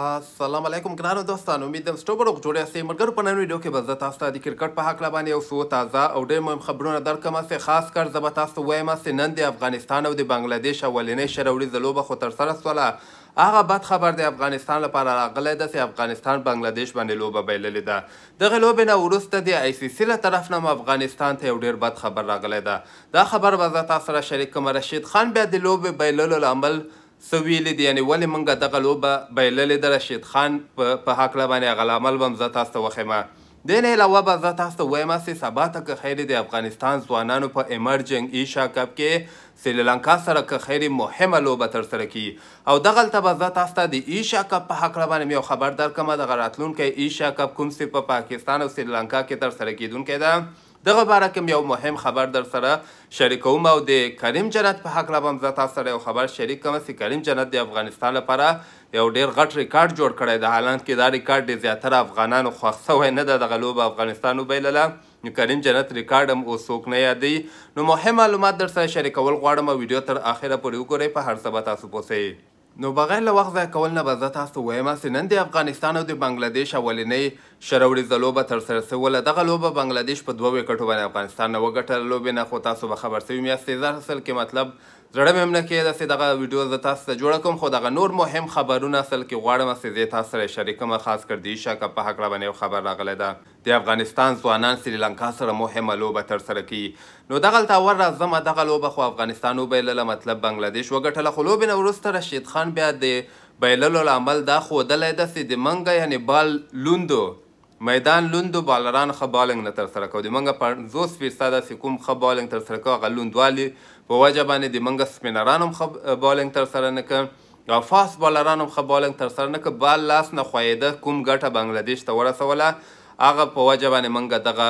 السلام علیکم ګرانو دوستانو امید دم ستو بروغ جوړه سي مرګر په نن ویډیو کې به زه تاسو ته د کرکټ په حق باندې یو څو تازه او ډېر مهم خبرونه درکمه سي خاص کر زه به تاسو وایم چې نن د افغانستان او د بنگلاديش اولنې شروړي د لوبه خو تر سره سواله هغه بد خبر د افغانستان لپاره راغلی ده چې افغانستان بنگلاديش باندې لوبه بایللې ده دغه لوبې نه وروسته د آی سی سی له طرف نه افغانستان ته یو ډېر بد خبر راغلی ده دا خبر به زه تاسو سره شریک کوم رشید خان بیا د لوبې بایللو له څه ویلي دي یعنې ولې موږ دغه لوبه بایللې ده رشید خان په هکله باندې هغه لامل به هم زه تاسو ته وښیمه دین علاوه به زه تاسو ته وایم چې سبا ته که خیر د افغانستان ځوانانو په ایمرجنګ ایشا کپ کې سریلانکا سره که خیر مهمه لوبه ترسره کړي او دغلته به زه تاسو ته د ایشا کپ په هکله باندې یو خبر درکړم دغه راتلونکی ایشا کپ کوم چې په پاکستان او سریلانکا کې ترسره کیدونکی ده دغه باره کې یو مهم خبر در سره شریکوم او د کریم جنت په حق لبم زه تاسو سره یو خبر شریک کوم چې کریم جنت د افغانستان لپاره یو ډیر غټ ریکارډ جوړ کړی د حالانکه کې دا ریکارډ ډېر زیاتره افغانانو خوښ سوی نه ده دغه لوبه افغانستان وبایلله نو کریم جنت ریکارډ هم اوس څوک نه یادوي نو مهم معلومات در سره شریکول غواړم او ویډیو تر آخره پورې وګورئ په هر څه به تاسو پوسئ نو بغیر له وخت ضایع کول نه به زه تاسو ویمه چې نن د افغانستان او د بنګلادیش اولنۍ شروریزه لوبه ترسره سوله دغه لوبه بنګلادیش په دوه وکټو باندې افغانستان نه وګټله لوبې نه خو تاسو به خبر سوي میاستې زه اصل کې مطلب زړه مې هم نه کېده چې دغه ویډیو زه تاسو ته جوړه کړم خو دغه نور مهم خبرونه اصل کې غواړم چې زه تاسو سره یې شریکوم خاص کر د ایشا کپ په هکله باندې یو خبر راغلی ده د افغانستان ځوانان سریلانکا سره مهمه لوبه ترسره کوي نو دغلته ور راځمه دغه لوبه خو افغانستان وبایلله مطلب بنګلادیش وګټله خو لوبې نه وروسته رشید خان بیا د بایللو لامل دا ښودلی داسې د منګه یعنې بال لوندو میدان لوندو بالران ښه بالنګ نه ترسره کوو د منګه پنځوس فیصده داسې کوم ښه بالنګ ترسره کوو هغه لوندوالي په وجه باندې د منګه سپینران هم ښه بالنګ ترسره نه کوه او فاست بالران هم ښه بالنګ ترسره نه کوه بال لاس نه خویده کوم ګټه بنګلادیش ته ورسوله هغه په وجه باندې موږ دغه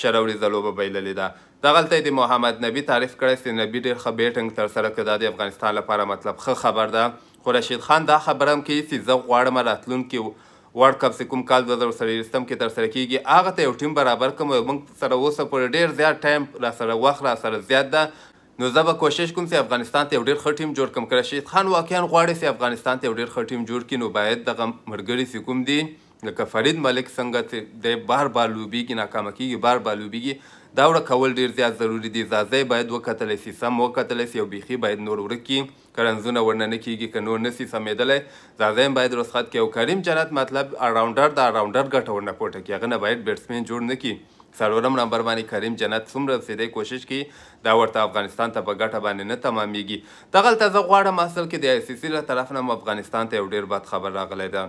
شروری زلو به بایللې ده دغلته د محمد نبی تعریف کړی چې نبی ډېر ښه بیټنګ ترسره کړه دا د افغانستان لپاره مطلب ښه خبر ده خو رشید خان دا خبره هم کوي چې زه غواړم راتلونکي ورلد کپ چې کوم کال دوه زره څلېرویشتم کې ترسره کېږي هغه ته یو ټیم برابر کړم موږ سره اوسه پورې ډېر زیات ټایم را سره وخت را سره زیات ده نو زه به کوشش کوم چې افغانستان ته یو ډېر ښه ټیم جوړ کړم که رشید خان واقعا غواړي چې افغانستان ته یو ډېر ښه ټیم جوړ کړي نو باید دغه ملګري چې کوم دي لکه فرید ملک څنګه دی بار بار لوبیږي ناکامه کیږي بار بار لوبیږي دا وړه کول ډیر زیات ضروری دی ځاځی باید وکتلی سي سم وکتلی سي او بیخي باید نور ورک کي که رنځونه ورنه نه کیږي که نور نسي سمېدلی ځاځی هم باید رسخت کړي او کریم جنت مطلب اراونډر د اراونډر ګټه ورنه پورته کړي هغه نه باید بیټسمین جوړ نه کړي څلورم نمبر باندې کریم جنت څومره رسیدی کوشش کوي دا ورته افغانستان ته په غټه باندې نه تمامېږي دغلته زه غواړم اصل کې د آی سی سی له طرف نه افغانستان ته یو ډېر بد خبر راغلی ده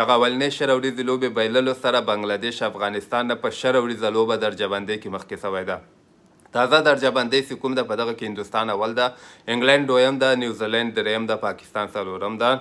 دغه اولنۍ شل ورځې لوبې بایللو سره بنګلادیش افغانستان نه په شل ورځه لوبه درجهبندۍ کې مخکې سوی ده تازه درجه بندۍ سکوم ده په دغه کې هندوستان اول ده انګلند دویم ده نیوزیلند دریم ده پاکستان څلورم ده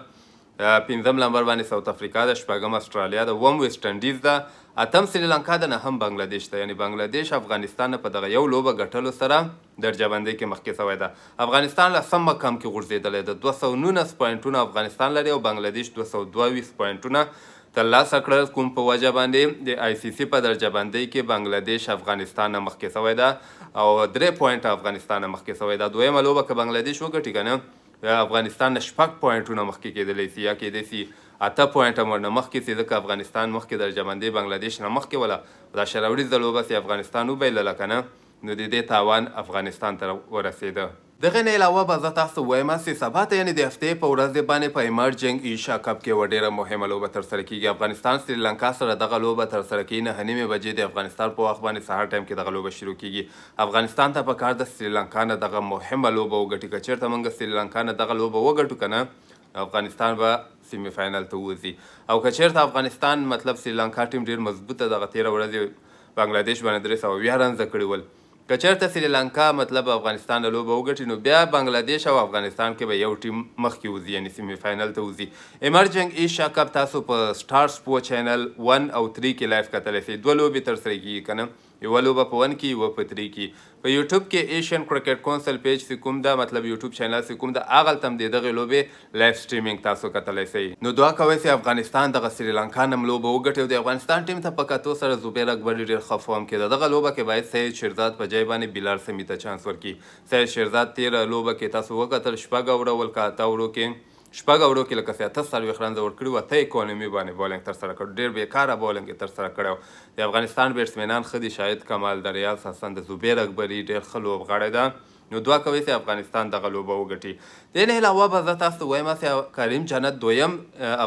پنځم لمبر باندې ساوت افریقا ده شپږم استرالیا ده اووم ویسټ انډیز ده اتم سریلانکا ده نهم بنگلاديش ده یعنی بنگلاديش افغانستان په دغه یو لوبه ګټلو سره درجه بندۍ کې مخکې شوی ده افغانستان له سم مقام کې غورځېدلی ده دوه سوه نولس پوینټونه افغانستان لري او بنگلاديش دوه سوه دوه ویشت پوینټونه ترلاسه کړل کوم په وجه باندې د آی سی سی په درجه بندۍ کې بنگلاديش افغانستان مخکې شوی ده او درې پوینټه افغانستان مخکې شوی ده دویمه لوبه که بنگلاديش وګټي که نه د افغانستان شپږ پوینټونه مخکې کېدلی سي یا کېدای سي اته پوینټه مرنه مخکې سي ځکه افغانستان مخکې درجهبندۍ بنګلادېش نه مخکې وله دا شراوړي ځل وبسې افغانستان وبایلله که نه نو د دې تاوان افغانستان ته ورسېده دغه نه علاوه به زه تاسو وایم چې سبا ته یعنی د هفته په ورځ باندې په ایمرجنګ ایشا کپ کې وړه مهمه لوبه تر سره کیږي افغانستان سریلانکا سره دغه لوبه تر سره کیږي نه نیمه بجې د افغانستان په وخت باندې سهار ټایم کې دغه لوبه شروع کیږي افغانستان ته په کار د سریلانکا نه دغه مهمه لوبه وګټي کچیر ته موږ سریلانکا نه دغه لوبه وګټو کنه افغانستان به سیمی فاینل ته وځي او کچیرته افغانستان مطلب سریلانکا ټیم ډیر مضبوطه دغه تیره ورځې بنگلاديش باندې درې سوه اویا رنزه کړي ول کچرته سریلانکا مطلب افغانستان له لوبه وګټي نو بیا بنگلاديش او افغانستان کې به یو ټیم مخکې وځي یعنی سیمی فاینل ته وځي ایمرجنګ ایشیا کپ تاسو په سٹار سپورت چینل 1 او 3 کې لایف کتلی شئ دوه لوبې ترسره کیږي که نه یوه لوبه په ون کې یوه په درې کې په یوټیوب کې ایشین کرکټ کونسل پیج چې کوم ده مطلب یوټیوب چینل چې کوم ده هغه هلته هم د دغې لوبې لایف سټریمینګ تاسو کتلی سئ نو دعا کوئ چې افغانستان دغه سریلانکا نه هم لوبه وګټي او د افغانستان ټیم ته په کتو سره زبیر اکبر ډېر ښه فارم کې ده دغه لوبه کې باید سید شیرزاد په ځای باندې بلال سمي ته چانس ورکړي سید شیرزاد تېره لوبه کې تاسو وکتل شپږ اوړه ولکه اته اوړو کې شپږ اورو کې لکه اته څلوېښت رنزه ورکړي وو اته اکانمي باندې بولینګ ترسره کړ ډېر بېکاره بولینګ یې ترسره کړی و د افغانستان بیټسمینان ښه دي شاهد کمال د ریاض حسن د زبیر اکبري ډېر ښه لوبغاړی ده نو دوا کوي چې افغانستان دغه لوبه وګټي د نه علاوه به زه تاسو وایم چې کریم جنت دویم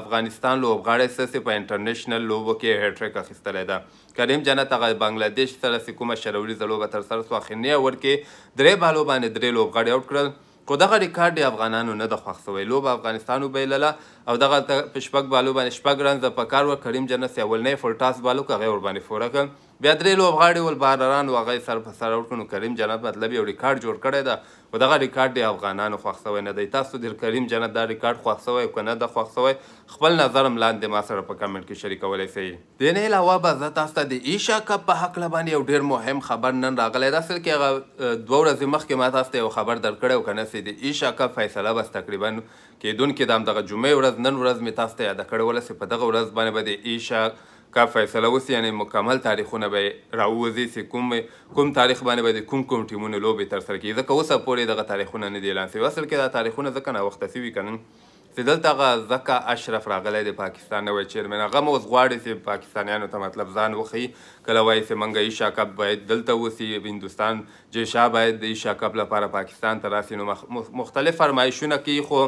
افغانستان لوبغاړی سره په انټرنیشنل لوبو کې هټریک اخیستلی ده کریم جنت هغه بنگلاديش سره کومه شروری زلوبه تر سره سو اخنی ورکه درې بالو باندې درې لوبغاړي اوټ کړل خو دغه ریکارډ د افغانانو نه د خوښ سوی لوبه افغانستان وبایلله او دغه هلته په شپږ بالو باندې شپږ رنزه په کار وه کریم جنت یې اولنی فول ټاس بالو که هغه یې ورباندې فوره کړ بیا درې لوبغاړي ول بهرران واغې سر په سر وړ کړو کریم جنت مطلب یو ریکارډ جوړ کړی دا و دغه ریکارډ دی افغانانو خوښ سوی نه دی تاسو د کریم جنت دا ریکارډ خوښ سوی کنه د خوښ سوی خپل نظر ملاندې ما سره په کمنټ کې شریکولای شئ د نه علاوه به زه تاسو ته د ایشا کپ په حق لبانی یو ډیر مهم خبر نن راغلی دا اصل کې دوه ورځې مخکې ما تاسو ته یو خبر درکړیو کنه سي د ایشا کپ فیصله بس تقریبا کېدونکې د همدغه جمعې ورځ نن ورځ مې تاسو ته یاده کړې وله چې په دغه ورځ باندې به د ایشا کا فیصله وسی یعنی مکمل تاریخونه به راوځي چې کوم کوم تاریخ باندې به کوم کوم ټیمونه لوبې تر سره کیږي ځکه اوسه پورې دغه تاریخونه نه دي اعلان شوي اصل کې دا تاریخونه ځکه ناوخته شوي که چې دلته هغه ځکه اشرف راغلی دی پاکستان نوی چیرمن هغه هم اوس غواړي چې پاکستانیانو ته مطلب ځان وښیي کله وایي چې موږ ایشا کپ باید دلته اوسي هندوستان جیشا باید د ایشا کپ لپاره پاکستان ته راسي نو مختلف فرمایشونه کوي خو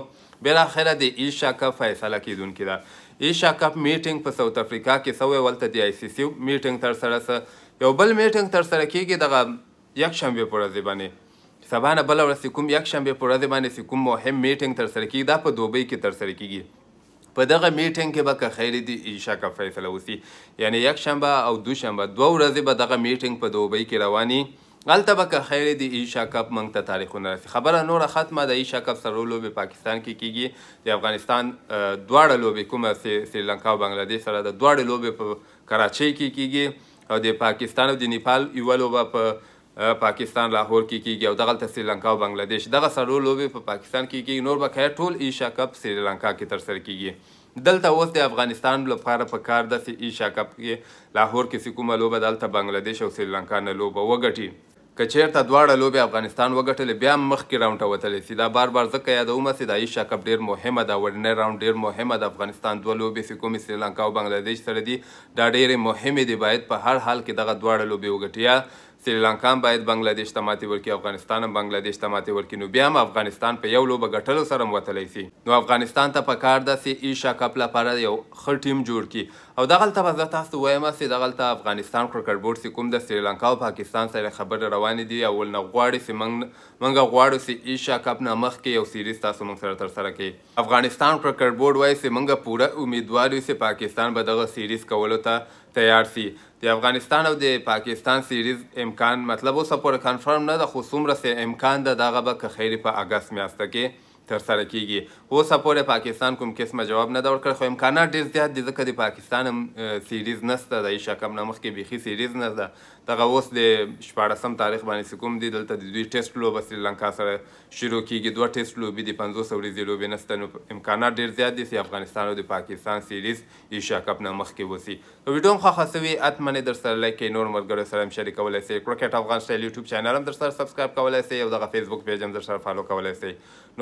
بالاخره د ایشا کپ فیصله کیدونکې ده ایشا کپ میټینګ په ساوث افریقا کې سوې ولته دی آی سی سی میټینګ تر سره سره یو بل میټینګ تر سره کېږي دغه یک شنبه پر ورځ باندې سبا نه بل ورځ کوم یک شنبه پر ورځ باندې کوم مهم میټینګ تر سره کېږي دا په دوبۍ کې تر سره کېږي په دغه میټینګ کې به که خیر دی ایشا کپ فیصله وسی یعنی یک شنبه او دوشنبه دوه ورځې به دغه میټینګ په دوبۍ کې رواني الته به که خیر د ایشا کپ موږ ته تاریخونه راسي خبره نوره ختمه د ایشا کپ سره لوبې پاکستان کې کی کیږي د افغانستان دواړه لوبې کومه سریلانکا او بنگلاديش سره د دواړه لوبې په کراچۍ کې کیږي او د پاکستان او د نیپال یوه لوبه په پاکستان لاهور کې کیږي او دغلته سریلانکا او بنگلاديش دغه سره لوبې په پاکستان کې کیږي نور به که ټول ایشا کپ سریلانکا کې تر سره کیږي دلته اوس د افغانستان لپاره په کار داسې ایشا کپ کې لاهور کې کومه لوبه دلته بنگلاديش او سریلانکا نه لوبه وګټي که چیرته دواړه لوبې افغانستان وګټلې بیا مخکې راونډ ته وتلی سي دا بار بار ځکه یادومه سي د ایشیا کپ ډېر مهمه ده ورنی راونډ ډېر مهمه ده افغانستان دوه لوبې سي کومې سریلانکا او بنګلادیش سره دي دا ډېرې مهمې دي باید په هر حال کې دغه دواړه لوبې وګټي یا سریلانکا هم باید بنګلادیش ته ماتې ورکړي افغانستان هم بنګلادیش ته ماتې ورکړي نو بیا هم افغانستان په یو لوبه ګټلو سره هم وتلی سي نو افغانستان ته پکار ده سي ایشیا کپ لپاره یو ښه ټیم جوړ کړي او دغلته به زه تاسو وایم چې دغلته افغانستان کرکټ بورډ چې کوم د سریلانکا او پاکستان سره خبرې روانې دي او ولنه غواړي چې موږ موږ غواړو چې ایشیا کپ نه مخکې یو سیریز تاسو موږ سره ترسره کړي افغانستان کرکټ بورډ وایي چې موږ پوره امیدوار یو چې پاکستان به دغه سیریز کولو ته تیار سي د افغانستان او د پاکستان سیریز امکان مطلب اوسه پورې کنفرم نه ده خو څومره امکان ده دغه به که خیر په اګست میاشته کې ترسره کیږي اوسه پورې پاکستان کوم قسمه جواب نه دور کړ خو امکانات ډېر زیات دي ځکه د پاکستان هم سیریز نسته د ایشا کم نه مخکې بیخي سیریز نه ده دغه اوس د شپاړسم تاریخ باندې چې کوم دي دلته د دوی ټیسټ لوبه سریلانکا سره شروع کیږي دوه ټیسټ لوبې دي پنځوس ورځې لوبې نسته نو امکانات ډېر زیات دي چې افغانستان او د پاکستان سیریز ایشا کپ نه مخکې وسی نو ویډیو هم خوښه سوي حتمن در سره لایک کوئ نور ملګرو سره هم شریکولی سئ کرکټ افغان سټایل یوټیوب چینل هم در سره سبسکرایب کولی سئ او دغه فیسبوک پیج هم در سره فالو کولی سئ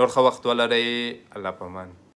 نور خو actual haré a la Paman.